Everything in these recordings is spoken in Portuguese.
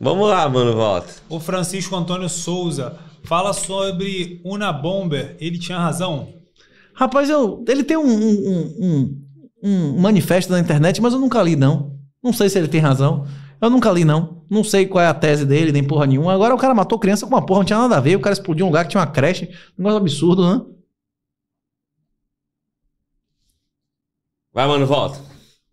Vamos lá, mano, volta. O Francisco Antônio Souza fala sobre Una Bomber. Ele tinha razão? Rapaz, eu, ele tem um, um, um, um manifesto na internet, mas eu nunca li, não. Não sei se ele tem razão. Eu nunca li, não. Não sei qual é a tese dele, nem porra nenhuma. Agora o cara matou criança com uma porra, não tinha nada a ver. O cara explodiu um lugar que tinha uma creche. Um negócio absurdo, né? Vai, mano, volta.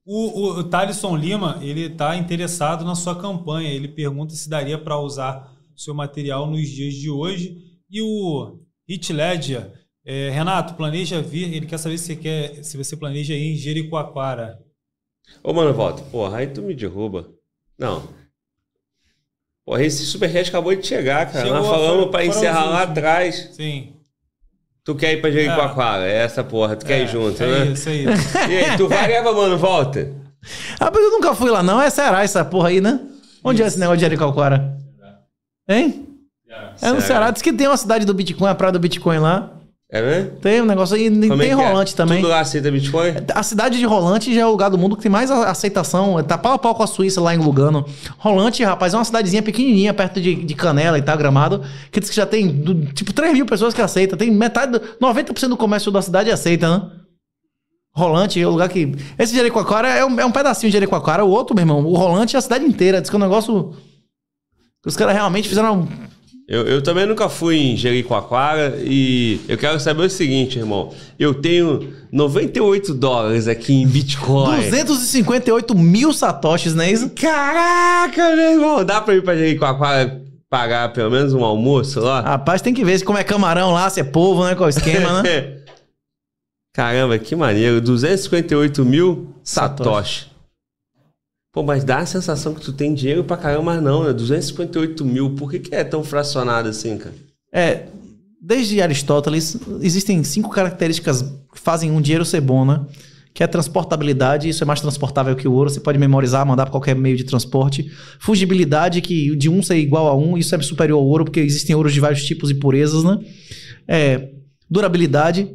O, o, o Thaleson Lima, ele está interessado na sua campanha. Ele pergunta se daria para usar seu material nos dias de hoje. E o Hitledia, é, Renato, planeja vir. Ele quer saber se você, quer, se você planeja ir em Jericoacoara. Ô, mano, volta. Porra, aí tu me derruba. Não. Porra, esse superchat acabou de chegar, cara. Chegou, Nós falamos para encerrar lá atrás. Sim. Tu quer ir pra Jericoacoara? É. é essa porra, tu quer é, ir junto, é né? Isso, é isso. E aí, tu vai leva, mano, volta. Ah, mas eu nunca fui lá, não. É Ceará essa porra aí, né? Onde isso. é esse negócio de Jericoacoara? Hein? É, no Ceará. Diz que tem uma cidade do Bitcoin, a praia do Bitcoin lá. É mesmo? Tem um negócio aí, é tem é Rolante é? também. Tudo lá aceita Bitcoin? A cidade de Rolante já é o lugar do mundo que tem mais aceitação. É, tá pau a pau com a Suíça lá em Lugano. Rolante, rapaz, é uma cidadezinha pequenininha, perto de, de Canela e tal, Gramado, que diz que já tem do, tipo 3 mil pessoas que aceita. Tem metade, do, 90% do comércio da cidade aceita, né? Rolante é o lugar que... Esse Jericoacoara é um, é um pedacinho de Jericoacoara. O outro, meu irmão, o Rolante é a cidade inteira. Diz que é um negócio... Os caras realmente fizeram eu, eu também nunca fui em Jericoacoara e eu quero saber o seguinte, irmão. Eu tenho 98 dólares aqui em Bitcoin. 258 mil satoshis, não é isso? Caraca, meu irmão. Dá pra ir pra Jericoacoara pagar pelo menos um almoço lá? Rapaz, tem que ver como é camarão lá, se é povo, né? Qual é o esquema, né? Caramba, que maneiro. 258 mil satoshis. Satoshi. Pô, mas dá a sensação que tu tem dinheiro pra caramba, não, né? 258 mil, por que, que é tão fracionado assim, cara? É, desde Aristóteles, existem cinco características que fazem um dinheiro ser bom, né? Que é transportabilidade, isso é mais transportável que o ouro, você pode memorizar, mandar pra qualquer meio de transporte. Fugibilidade, que de um ser igual a um, isso é superior ao ouro, porque existem ouros de vários tipos e purezas, né? É, durabilidade,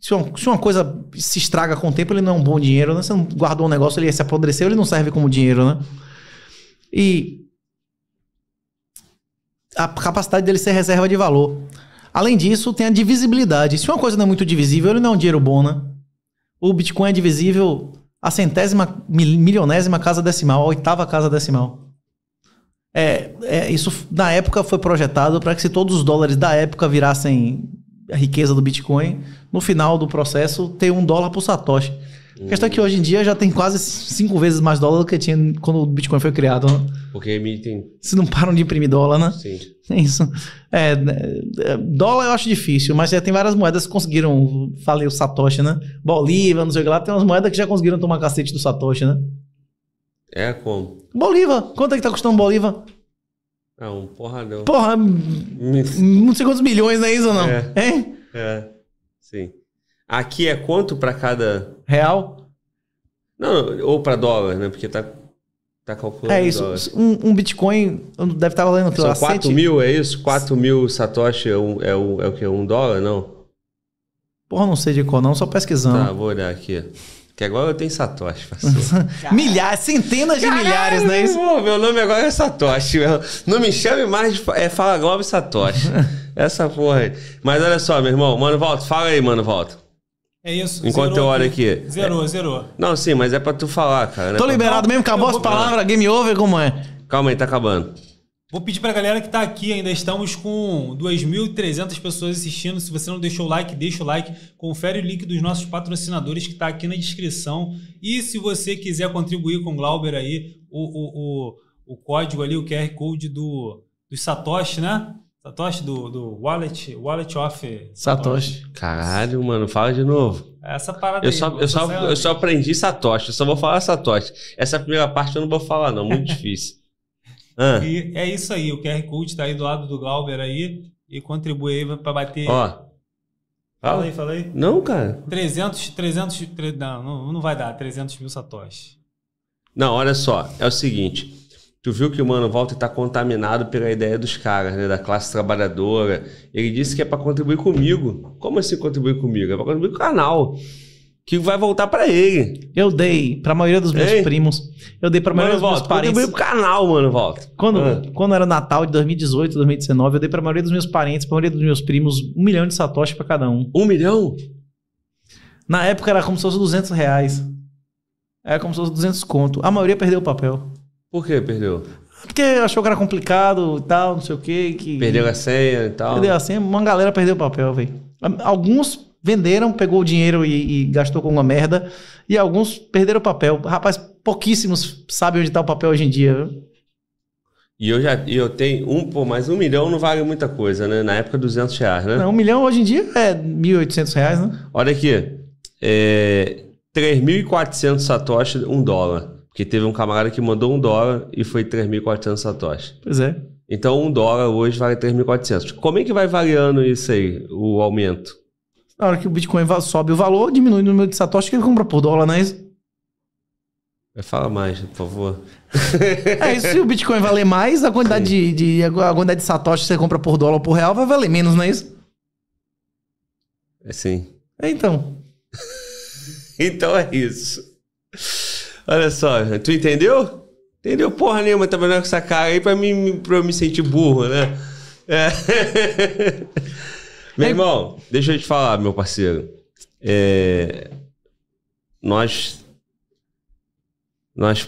se uma, se uma, coisa se estraga com o tempo, ele não é um bom dinheiro, né? Você não guardou um negócio, ele se apodreceu, ele não serve como dinheiro, né? E a capacidade dele ser reserva de valor. Além disso, tem a divisibilidade. Se uma coisa não é muito divisível, ele não é um dinheiro bom, né? O Bitcoin é divisível a centésima, milionésima casa decimal, a oitava casa decimal. É, é, isso na época foi projetado para que se todos os dólares da época virassem a riqueza do Bitcoin, no final do processo, ter um dólar por Satoshi. A questão é que hoje em dia já tem quase cinco vezes mais dólar do que tinha quando o Bitcoin foi criado. Né? Porque emitem. Se não param de imprimir dólar, né? Sim. É isso. É, é dólar eu acho difícil, mas já tem várias moedas que conseguiram. Falei o Satoshi, né? Bolívar, não sei o que lá. Tem umas moedas que já conseguiram tomar cacete do Satoshi, né? É como? Bolívar. Quanto é que tá custando Bolívar? É um porradão. Porra, não sei quantos milhões, não é isso ou não? É. Hein? É, sim. Aqui é quanto para cada. Real? Não, ou para dólar, né? Porque tá, tá calculando. É isso. Um, um Bitcoin deve estar tá valendo aquilo São lá. 4 mil, é isso? 4 mil Satoshi é, um, é, um, é o que? Um dólar, não? Porra, não sei de qual, não, só pesquisando. Tá, vou olhar aqui. Que é agora eu tenho Satoshi, Milhares, centenas de milhares, não é isso? Pô, meu nome agora é Satoshi. Meu, não me chame mais, é Fala Globo Satoshi. Essa porra aí. Mas olha só, meu irmão. Mano, volta. Fala aí, mano, volta. É isso. Enquanto zerou, eu olho aqui. Zerou, é... zerou. Não, sim, mas é pra tu falar, cara. Né? Tô liberado pra... mesmo, acabou as palavras, game over, como é? Calma aí, tá acabando. Vou pedir para a galera que está aqui, ainda estamos com 2.300 pessoas assistindo. Se você não deixou o like, deixa o like. Confere o link dos nossos patrocinadores que está aqui na descrição. E se você quiser contribuir com o Glauber aí, o, o, o, o código ali, o QR Code do, do Satoshi, né? Satoshi do, do Wallet, Wallet of Satoshi. Satoshi. Caralho, mano, fala de novo. É essa parada eu aí, só, eu, só, é eu só aprendi Satoshi, eu só vou falar Satoshi. Essa primeira parte eu não vou falar, não, muito difícil. Ah. E é isso aí. O QR Code está aí do lado do Glauber aí e contribui aí para bater. Ó. Fala aí, fala aí. Não, cara. 300, 300, 300 não, não vai dar. 300 mil satoshis. Não, olha só. É o seguinte. Tu viu que o Mano Walter está contaminado pela ideia dos caras, né? Da classe trabalhadora. Ele disse que é para contribuir comigo. Como assim contribuir comigo? É para contribuir com o canal que vai voltar para ele. Eu dei para a maioria dos meus Ei. primos. Eu dei para a maioria mano, dos volta, meus parentes. Eu dei pro canal, mano, volta. Quando, ah. quando era Natal de 2018, 2019, eu dei para a maioria dos meus parentes, para a maioria dos meus primos, um milhão de satoshi para cada um. Um milhão? Na época era como se fosse 200 reais. Era como se fosse 200 conto. A maioria perdeu o papel. Por que perdeu? Porque achou que era complicado e tal, não sei o quê. Que... Perdeu a senha e tal. Perdeu a senha. Uma galera perdeu o papel, velho. Alguns venderam, pegou o dinheiro e, e gastou com uma merda. E alguns perderam o papel. Rapaz, pouquíssimos sabem onde está o papel hoje em dia. E eu já eu tenho um, pô, mas um milhão não vale muita coisa, né? Na época, 200 reais, né? Não, um milhão hoje em dia é 1.800 reais, né? Olha aqui, é, 3.400 satoshi, um dólar. Porque teve um camarada que mandou um dólar e foi 3.400 satoshi. Pois é. Então, um dólar hoje vale 3.400. Como é que vai variando isso aí, o aumento? Na hora que o Bitcoin sobe o valor, diminui o número de satoshis que ele compra por dólar, não é isso? Fala mais, por favor. É isso, se o Bitcoin valer mais, a quantidade de, de, a quantidade de satoshis que você compra por dólar ou por real vai valer menos, não é isso? É sim. É então. então é isso. Olha só, tu entendeu? Entendeu porra nenhuma trabalhando tá com essa cara aí pra, mim, pra eu me sentir burro, né? É. Meu irmão, deixa eu te falar, meu parceiro. É... Nós. Nós.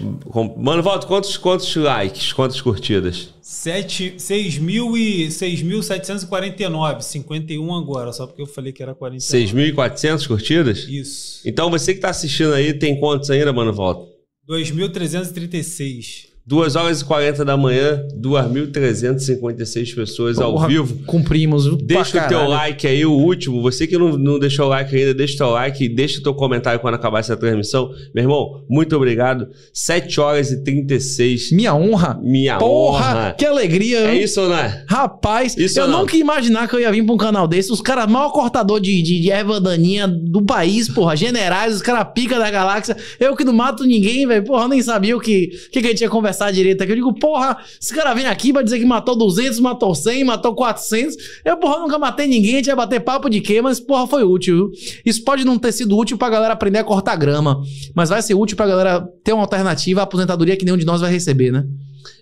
Mano, volta, quantos, quantos likes, quantas curtidas? 6.749, 51 agora, só porque eu falei que era 49. 6.400 curtidas? Isso. Então você que tá assistindo aí, tem quantos ainda, mano, volta? 2.336. 2 horas e 40 da manhã, 2.356 pessoas Porra, ao vivo. Cumprimos o Deixa o teu like aí, o último. Você que não, não deixou o like ainda, deixa o teu like e deixa o teu comentário quando acabar essa transmissão. Meu irmão, muito obrigado. 7 horas e 36. Minha honra. Minha Porra, honra. que alegria. É isso, né? Rapaz, isso eu não? nunca ia imaginar que eu ia vir pra um canal desse. Os caras, maior cortador de, de, de erva daninha do país, porra. Generais, os caras pica da galáxia. Eu que não mato ninguém, velho. Porra, eu nem sabia o que, que, que a gente ia conversar conversar direito aqui. Eu digo, porra, esse cara vem aqui pra dizer que matou 200, matou 100, matou 400. Eu, porra, nunca matei ninguém, a gente ia bater papo de quê? Mas, porra, foi útil, viu? Isso pode não ter sido útil pra galera aprender a cortar grama, mas vai ser útil pra galera ter uma alternativa à aposentadoria que nenhum de nós vai receber, né?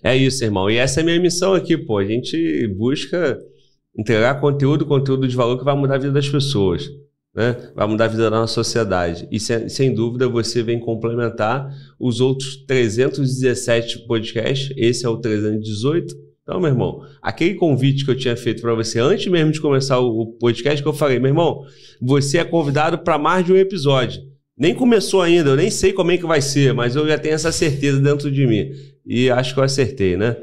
É isso, irmão. E essa é a minha missão aqui, pô. A gente busca entregar conteúdo, conteúdo de valor que vai mudar a vida das pessoas né? vai mudar a vida da nossa sociedade. E sem, sem dúvida você vem complementar os outros 317 podcasts, esse é o 318. Então, meu irmão, aquele convite que eu tinha feito para você antes mesmo de começar o podcast, que eu falei, meu irmão, você é convidado para mais de um episódio. Nem começou ainda, eu nem sei como é que vai ser, mas eu já tenho essa certeza dentro de mim. E acho que eu acertei, né?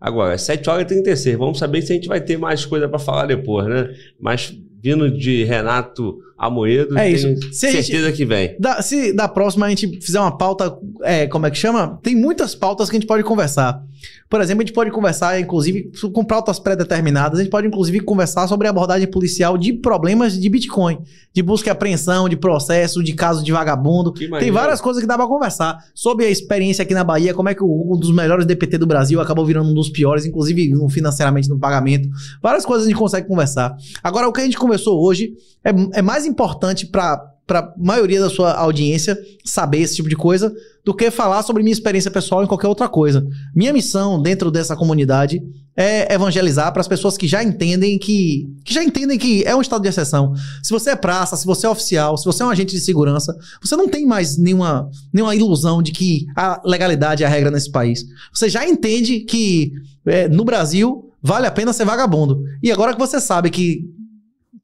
Agora, é 7 horas e 36. Vamos saber se a gente vai ter mais coisa para falar depois, né? Mas vindo de Renato Amoedo, é isso. Se certeza gente, que vem. Da, se da próxima a gente fizer uma pauta, é, como é que chama? Tem muitas pautas que a gente pode conversar. Por exemplo, a gente pode conversar, inclusive, com pautas pré-determinadas, a gente pode, inclusive, conversar sobre a abordagem policial de problemas de Bitcoin, de busca e apreensão, de processo, de caso de vagabundo. Tem várias coisas que dá para conversar. Sobre a experiência aqui na Bahia, como é que um dos melhores DPT do Brasil acabou virando um dos piores, inclusive financeiramente no pagamento. Várias coisas a gente consegue conversar. Agora, o que a gente conversou hoje, é, é mais importante para a maioria da sua audiência saber esse tipo de coisa do que falar sobre minha experiência pessoal em qualquer outra coisa. Minha missão dentro dessa comunidade é evangelizar para as pessoas que já entendem que, que já entendem que é um estado de exceção. Se você é praça, se você é oficial, se você é um agente de segurança, você não tem mais nenhuma, nenhuma ilusão de que a legalidade é a regra nesse país. Você já entende que é, no Brasil vale a pena ser vagabundo. E agora que você sabe que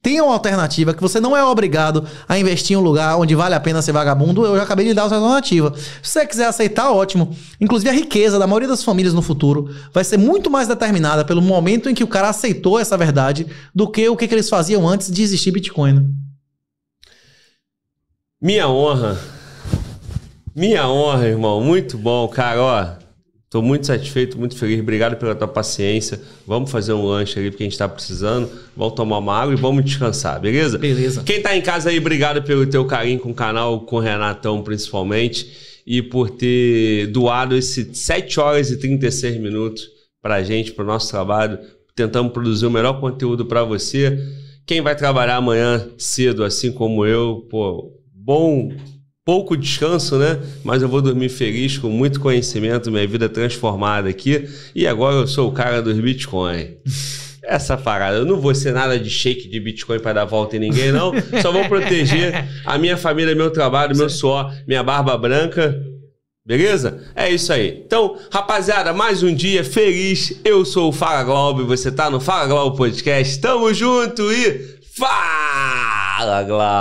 tem uma alternativa, que você não é obrigado a investir em um lugar onde vale a pena ser vagabundo, eu já acabei de dar essa alternativa. Se você quiser aceitar, ótimo. Inclusive, a riqueza da maioria das famílias no futuro vai ser muito mais determinada pelo momento em que o cara aceitou essa verdade do que o que, que eles faziam antes de existir Bitcoin. Né? Minha honra. Minha honra, irmão. Muito bom, cara. Ó, Estou muito satisfeito, muito feliz. Obrigado pela tua paciência. Vamos fazer um lanche ali, porque a gente está precisando. Vamos tomar uma água e vamos descansar, beleza? Beleza. Quem está em casa aí, obrigado pelo teu carinho com o canal, com o Renatão principalmente, e por ter doado esse 7 horas e 36 minutos para a gente, para o nosso trabalho. Tentamos produzir o melhor conteúdo para você. Quem vai trabalhar amanhã cedo, assim como eu, pô, bom pouco descanso, né? Mas eu vou dormir feliz, com muito conhecimento, minha vida transformada aqui. E agora eu sou o cara dos Bitcoin. Essa parada, eu não vou ser nada de shake de Bitcoin para dar volta em ninguém, não. Só vou proteger a minha família, meu trabalho, meu suor, minha barba branca. Beleza? É isso aí. Então, rapaziada, mais um dia feliz. Eu sou o Fala Globo você tá no Fala Globo Podcast. Tamo junto e fala Globo!